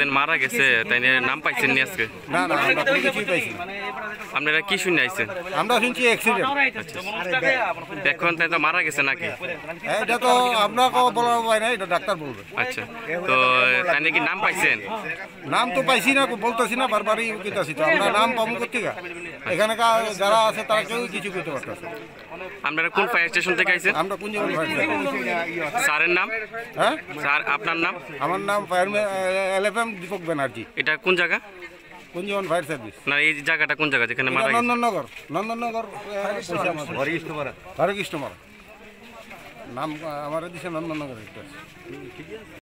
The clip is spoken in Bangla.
একজন মারা গেছে তাই নাম পাইছেন নি আজকে না না আমরা কোনো কিছুই পাইছি আপনারা কি শুনে আইছেন আমরা শুনছি অ্যাক্সিডেন্ট এখন তাই তো মারা গেছে নাকি এটা তো আপনাকে বলার উপায় নাই এটা ডাক্তার বলবে আচ্ছা তো তাই নাকি নাম পাইছেন নাম তো পাইছি না বলতেছি না বারবারই কইতাছি তো আমরা নাম পাবো কোথেকে এখানে যারা আছে তারা কেউ কিছু করতে পারতেছে আপনারা কোন ফায়ার স্টেশন থেকে আইছেন আমরা কোন জায়গা থেকে স্যারের নাম হ্যাঁ স্যার আপনার নাম আমার নাম ফায়ার এলএফএম দীপক ব্যানার্জি এটা কোন জায়গা কুঞ্জন ফায়ার সার্ভিস না এই জায়গাটা কোন জায়গা যেখানে মারা নন্দননগর নন্দননর হরিকৃষ্ণমারা হরিকৃষ্ণমারা নাম আমার দিছে নন্দননগর ঠিক আছে